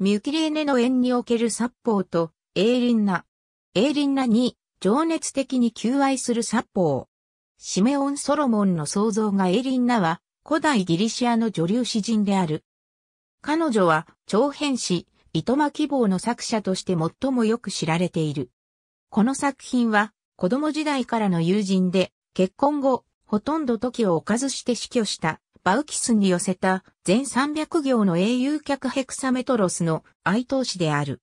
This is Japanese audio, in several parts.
ミュキレーネの縁における殺法と、エリンナ。エイリンナに、情熱的に求愛する殺法。シメオン・ソロモンの創造がエリンナは古代ギリシアの女流詩人である。彼女は長編詩、糸間希望の作者として最もよく知られている。この作品は子供時代からの友人で結婚後、ほとんど時を置かずして死去したバウキスに寄せた全300行の英雄客ヘクサメトロスの愛答詩である。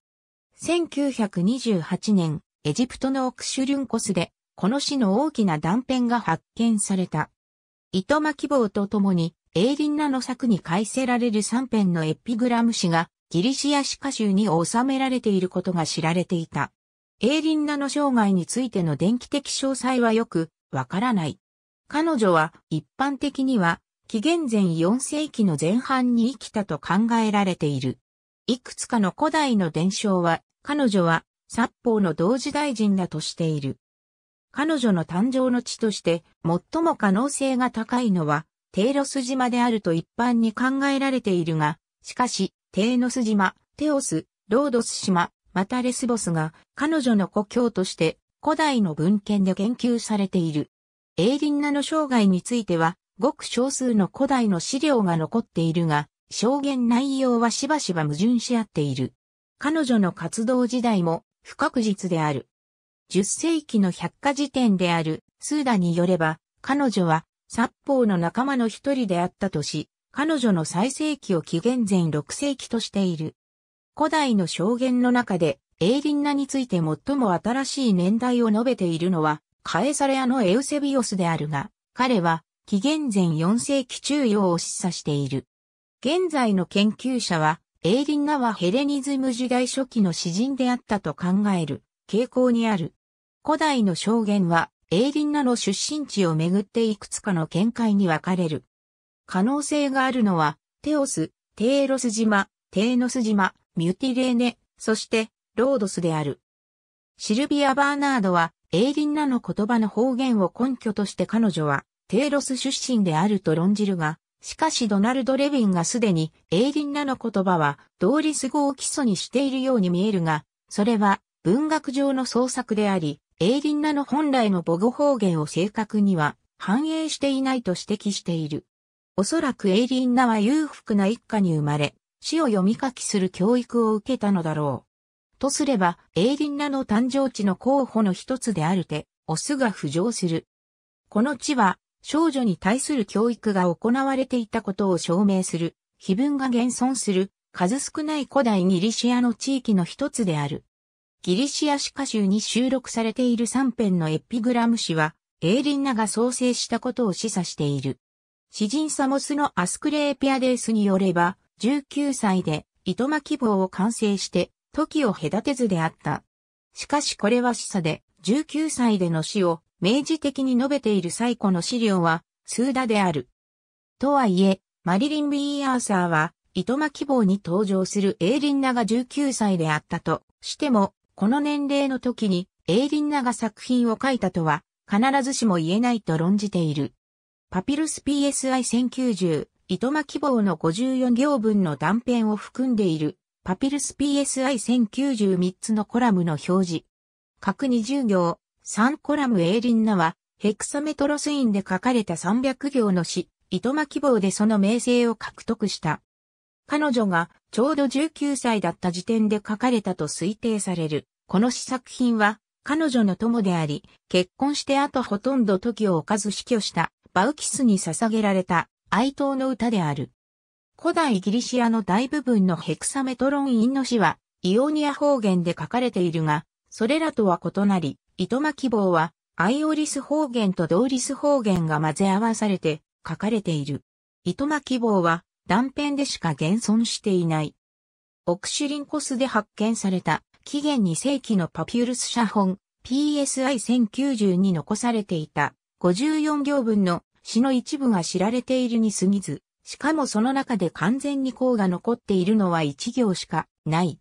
1928年、エジプトのオクシュリュンコスで、この詩の大きな断片が発見された。糸巻棒ととに、エーリンナの作に改せられる3編のエピグラム詩が、ギリシア詩歌集に収められていることが知られていた。エーリンナの生涯についての伝記的詳細はよくわからない。彼女は一般的には紀元前4世紀の前半に生きたと考えられている。いくつかの古代の伝承は、彼女は、札幌の同時大臣だとしている。彼女の誕生の地として、最も可能性が高いのは、テイロス島であると一般に考えられているが、しかし、テイノス島、テオス、ロードス島、またレスボスが彼女の故郷として古代の文献で言及されている。エイリンナの生涯についてはごく少数の古代の資料が残っているが、証言内容はしばしば矛盾し合っている。彼女の活動時代も不確実である。10世紀の百科事典であるスーダによれば、彼女は殺法の仲間の一人であったとし、彼女の最盛期を紀元前6世紀としている。古代の証言の中で、エイリンナについて最も新しい年代を述べているのは、カエサレアのエウセビオスであるが、彼は紀元前4世紀中央を示唆している。現在の研究者は、エイリンナはヘレニズム時代初期の詩人であったと考える傾向にある。古代の証言は、エイリンナの出身地をめぐっていくつかの見解に分かれる。可能性があるのは、テオス、テーロス島、テーノス島、ミュティレーネ、そしてロードスである。シルビア・バーナードは、エイリンナの言葉の方言を根拠として彼女は、テーロス出身であると論じるが、しかしドナルド・レビンがすでに、エイリンナの言葉は、同理ス語を基礎にしているように見えるが、それは、文学上の創作であり、エイリンナの本来の母語方言を正確には、反映していないと指摘している。おそらくエイリンナは裕福な一家に生まれ、死を読み書きする教育を受けたのだろう。とすれば、エイリンナの誕生地の候補の一つであるて、オスが浮上する。この地は、少女に対する教育が行われていたことを証明する、碑文が現存する、数少ない古代ギリシアの地域の一つである。ギリシア史歌集に収録されている3編のエピグラム詩は、エーリンナが創生したことを示唆している。詩人サモスのアスクレーピアデースによれば、19歳で糸巻き棒を完成して、時を隔てずであった。しかしこれは示唆で、19歳での死を明示的に述べている最古の資料は、スーダである。とはいえ、マリリン・ビー・アーサーは、糸巻望に登場するエーリンナが19歳であったとしても、この年齢の時にエーリンナが作品を書いたとは、必ずしも言えないと論じている。パピルス PSI 1090、糸巻望の54行分の断片を含んでいる、パピルス PSI 1093つのコラムの表示。各20行、3コラムエーリンナは、ヘクサメトロスインで書かれた300行の詩、糸巻棒でその名声を獲得した。彼女がちょうど19歳だった時点で書かれたと推定される。この詩作品は、彼女の友であり、結婚してあとほとんど時を置かず死去したバウキスに捧げられた哀悼の歌である。古代ギリシアの大部分のヘクサメトロンインの詩は、イオニア方言で書かれているが、それらとは異なり、糸巻棒は、アイオリス方言とドーリス方言が混ぜ合わされて書かれている。糸巻棒は断片でしか現存していない。オクシュリンコスで発見された紀元2世紀のパピュルス写本 PSI1090 に残されていた54行分の詩の一部が知られているに過ぎず、しかもその中で完全に項が残っているのは1行しかない。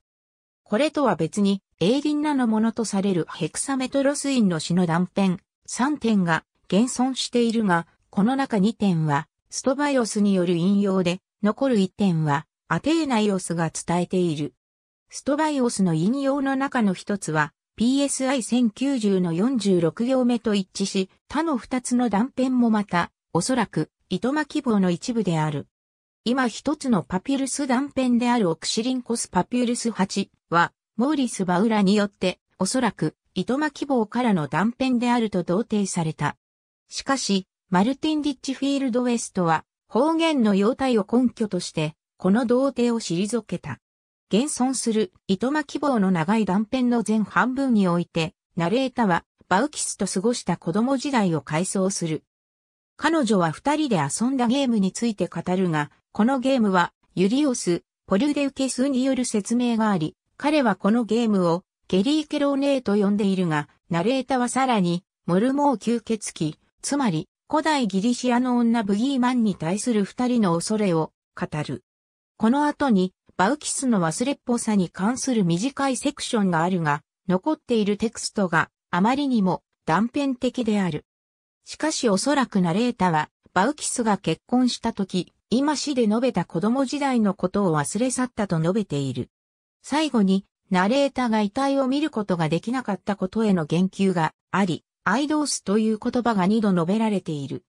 これとは別にエイリンナのものとされるヘクサメトロスインの詩の断片3点が現存しているが、この中2点はストバイオスによる引用で、残る1点はアテーナイオスが伝えている。ストバイオスの引用の中の一つは PSI1090 の46行目と一致し、他の2つの断片もまた、おそらく糸巻き棒の一部である。今一つのパピルス断片であるオクシリンコスパピルス8は、モーリス・バウラによって、おそらく、糸巻棒からの断片であると同定された。しかし、マルティン・ディッチフィールド・ウェストは、方言の様態を根拠として、この同定を退けた。現存する糸巻棒の長い断片の前半分において、ナレータはバウキスと過ごした子供時代を回想する。彼女は二人で遊んだゲームについて語るが、このゲームはユリオス、ポリュデウケスによる説明があり、彼はこのゲームをゲリー・ケローネーと呼んでいるが、ナレータはさらに、モルモー吸血鬼、つまり古代ギリシアの女ブギーマンに対する二人の恐れを語る。この後に、バウキスの忘れっぽさに関する短いセクションがあるが、残っているテクストがあまりにも断片的である。しかしおそらくナレータは、バウキスが結婚した時、今死で述べた子供時代のことを忘れ去ったと述べている。最後に、ナレータが遺体を見ることができなかったことへの言及があり、アイドースという言葉が二度述べられている。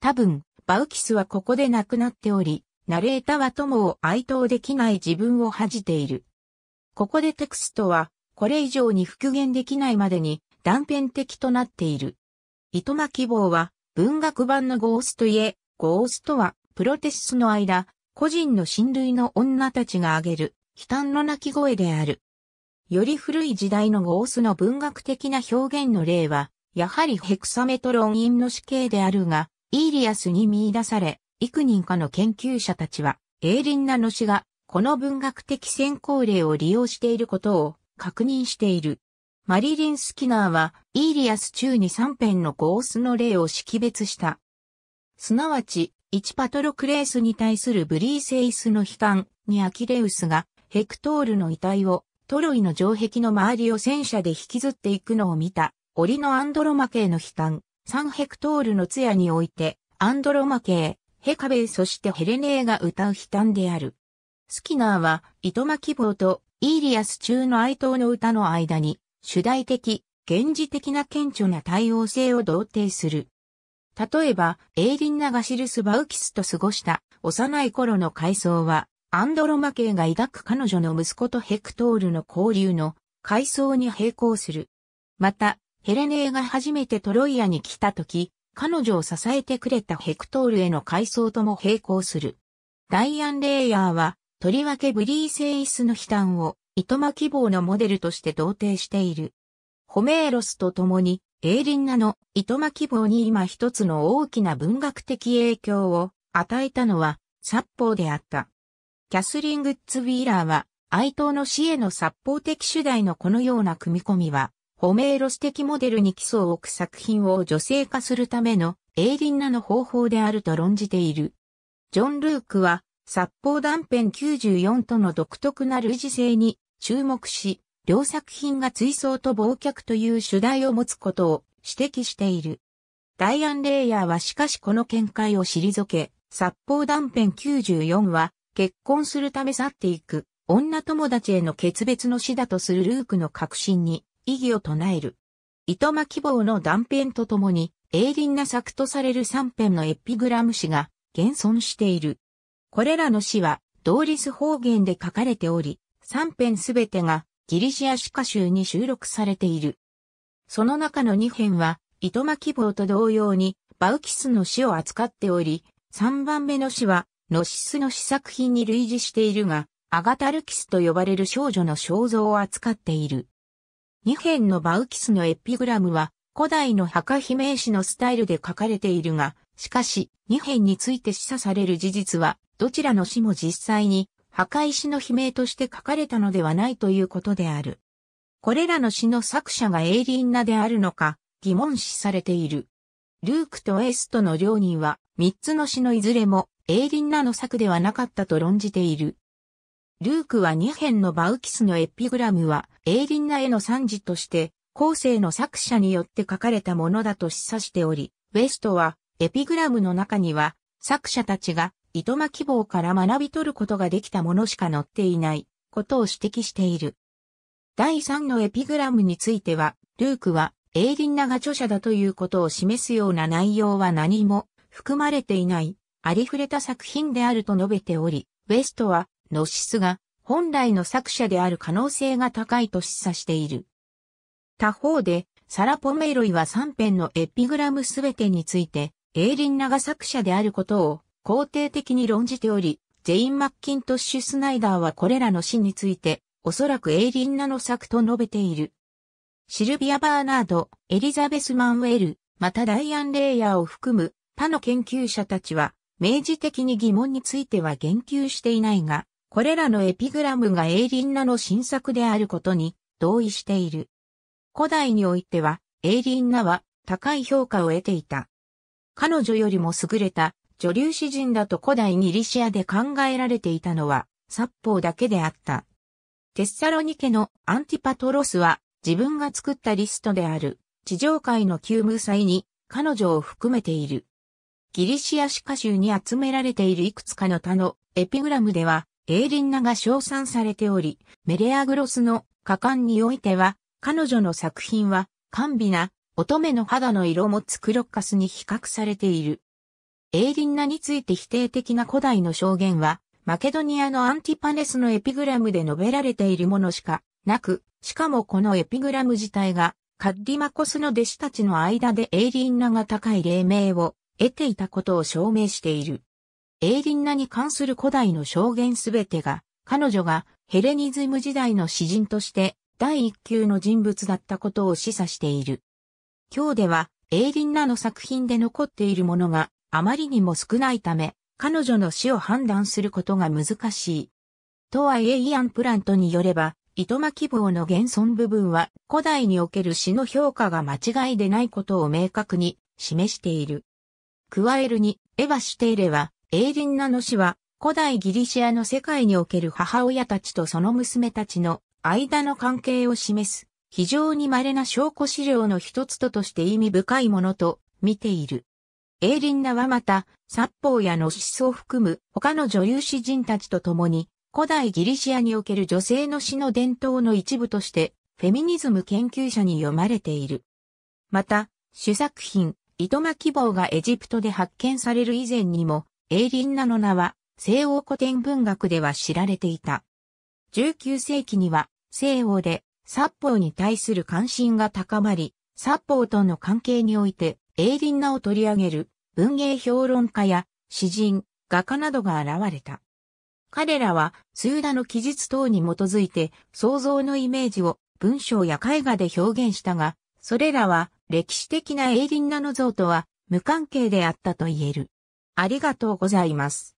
多分、バウキスはここで亡くなっており、ナレータは友を哀悼できない自分を恥じている。ここでテクストは、これ以上に復元できないまでに断片的となっている。糸巻希望は、文学版のゴースといえ、ゴースとは、プロテスの間、個人の親類の女たちが挙げる、悲嘆の鳴き声である。より古い時代のゴースの文学的な表現の例は、やはりヘクサメトロン因の死刑であるが、イーリアスに見出され、幾人かの研究者たちは、エーリンナの死が、この文学的先行例を利用していることを確認している。マリリン・スキナーは、イーリアス中に3編のゴースの例を識別した。すなわち、1パトロクレースに対するブリーセイスの悲観にアキレウスが、ヘクトールの遺体をトロイの城壁の周りを戦車で引きずっていくのを見た、檻のアンドロマ系の悲嘆、サンヘクトールの通夜において、アンドロマ系、ヘカベイそしてヘレネーが歌う悲嘆である。スキナーは、糸巻棒とイーリアス中の哀悼の歌の間に、主題的、現時的な顕著な対応性を同定する。例えば、エイリンナがシルス・バウキスと過ごした幼い頃の回想は、アンドロマ系が抱く彼女の息子とヘクトールの交流の回想に並行する。また、ヘレネーが初めてトロイアに来た時、彼女を支えてくれたヘクトールへの回想とも並行する。ダイアン・レイヤーは、とりわけブリーセイスの悲嘆を、糸巻希望のモデルとして同定している。ホメーロスと共に、エイリンナの糸巻希望に今一つの大きな文学的影響を与えたのは、ポウであった。キャスリン・グッツ・ウィーラーは、哀悼の死への殺法的主題のこのような組み込みは、ホメーロス的モデルに基礎を置く作品を女性化するためのエイリンナの方法であると論じている。ジョン・ルークは、殺法断片94との独特な類似性に注目し、両作品が追走と忘却という主題を持つことを指摘している。ダイアン・レイヤーはしかしこの見解を退け、殺法断片94は結婚するため去っていく、女友達への決別の死だとするルークの確信に異議を唱える。糸間希望の断片とともに、鋭敏な作とされる3編のエピグラム詩が現存している。これらの詩は同リス方言で書かれており、3編すべてがギリシア詩歌集に収録されている。その中の2編は、糸間希望と同様にバウキスの詩を扱っており、3番目の詩はノシスの試作品に類似しているが、アガタルキスと呼ばれる少女の肖像を扱っている。二編のバウキスのエピグラムは、古代の墓碑名詞のスタイルで書かれているが、しかし、二編について示唆される事実は、どちらの詩も実際に、墓石の悲鳴として書かれたのではないということである。これらの詩の作者がエイリンナであるのか、疑問視されている。ルークとエストの両人は、三つの詩のいずれも、エイリンナの策ではなかったと論じている。ルークは2編のバウキスのエピグラムは、エイリンナへの賛辞として、後世の作者によって書かれたものだと示唆しており、ウェストは、エピグラムの中には、作者たちが、糸巻希望から学び取ることができたものしか載っていない、ことを指摘している。第3のエピグラムについては、ルークは、エイリンナが著者だということを示すような内容は何も含まれていないありふれた作品であると述べており、ウェストは、ノシスが本来の作者である可能性が高いと示唆している。他方で、サラ・ポメロイは3編のエピグラムすべてについて、エイリンナが作者であることを肯定的に論じており、ジェイン・マッキントッシュ・スナイダーはこれらの詩について、おそらくエイリンナの作と述べている。シルビア・バーナード、エリザベス・マンウェル、またダイアン・レイヤーを含む他の研究者たちは、明示的に疑問については言及していないが、これらのエピグラムがエイリンナの新作であることに同意している。古代においては、エイリンナは高い評価を得ていた。彼女よりも優れた女流詩人だと古代ギリシアで考えられていたのは、殺法だけであった。テッサロニケのアンティパトロスは自分が作ったリストである地上界の旧無祭に彼女を含めている。ギリシアシカ州に集められているいくつかの他のエピグラムでは、エーリンナが称賛されており、メレアグロスの果敢においては、彼女の作品は、甘美な乙女の肌の色もツクロッカスに比較されている。エーリンナについて否定的な古代の証言は、マケドニアのアンティパネスのエピグラムで述べられているものしかなく、しかもこのエピグラム自体が、カッディマコスの弟子たちの間でエイリンナが高い霊名を得ていたことを証明している。エイリンナに関する古代の証言すべてが、彼女がヘレニズム時代の詩人として第一級の人物だったことを示唆している。今日では、エイリンナの作品で残っているものがあまりにも少ないため、彼女の死を判断することが難しい。とはいえイアン・プラントによれば、糸巻棒の現存部分は古代における詩の評価が間違いでないことを明確に示している。加えるに、エヴァ・シュテイレは、エーリンナの死は、古代ギリシアの世界における母親たちとその娘たちの間の関係を示す、非常に稀な証拠資料の一つととして意味深いものと見ている。エーリンナはまた、殺法やの思想を含む他の女優詩人たちと共に、古代ギリシアにおける女性の詩の伝統の一部として、フェミニズム研究者に読まれている。また、主作品、糸巻棒がエジプトで発見される以前にも、エイリンナの名は西欧古典文学では知られていた。19世紀には西欧で殺法に対する関心が高まり、殺法との関係においてエイリンナを取り上げる文芸評論家や詩人、画家などが現れた。彼らはスーダの記述等に基づいて想像のイメージを文章や絵画で表現したが、それらは歴史的なエイリンナの像とは無関係であったと言える。ありがとうございます。